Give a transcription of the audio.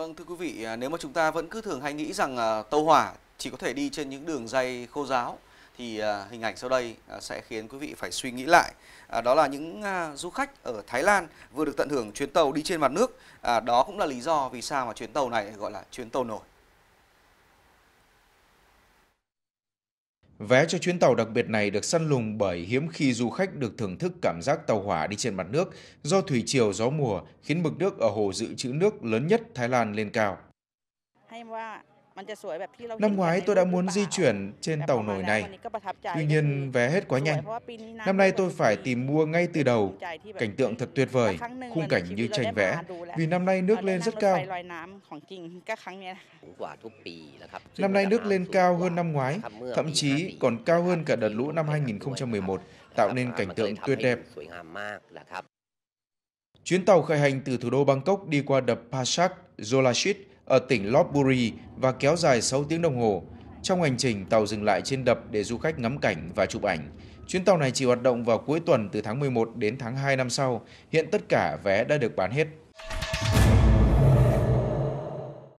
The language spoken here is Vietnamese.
Vâng, thưa quý vị, à, nếu mà chúng ta vẫn cứ thường hay nghĩ rằng à, tàu hỏa chỉ có thể đi trên những đường dây khô giáo thì à, hình ảnh sau đây sẽ khiến quý vị phải suy nghĩ lại. Đó là những du khách ở Thái Lan vừa được tận hưởng chuyến tàu đi trên mặt nước. Đó cũng là lý do vì sao mà chuyến tàu này gọi là chuyến tàu nổi. Vé cho chuyến tàu đặc biệt này được săn lùng bởi hiếm khi du khách được thưởng thức cảm giác tàu hỏa đi trên mặt nước do thủy triều gió mùa khiến mực nước ở hồ dự trữ nước lớn nhất Thái Lan lên cao. Năm ngoái tôi đã muốn di chuyển trên tàu nổi này, tuy nhiên vé hết quá nhanh. Năm nay tôi phải tìm mua ngay từ đầu. Cảnh tượng thật tuyệt vời, khung cảnh như tranh vẽ, vì năm nay nước lên rất cao. Năm nay nước lên cao hơn năm ngoái, thậm chí còn cao hơn cả đợt lũ năm 2011, tạo nên cảnh tượng tuyệt đẹp. Chuyến tàu khởi hành từ thủ đô Bangkok đi qua đập Pasak, Jolashit, ở tỉnh Lopburi và kéo dài 6 tiếng đồng hồ. Trong hành trình, tàu dừng lại trên đập để du khách ngắm cảnh và chụp ảnh. Chuyến tàu này chỉ hoạt động vào cuối tuần từ tháng 11 đến tháng 2 năm sau. Hiện tất cả vé đã được bán hết.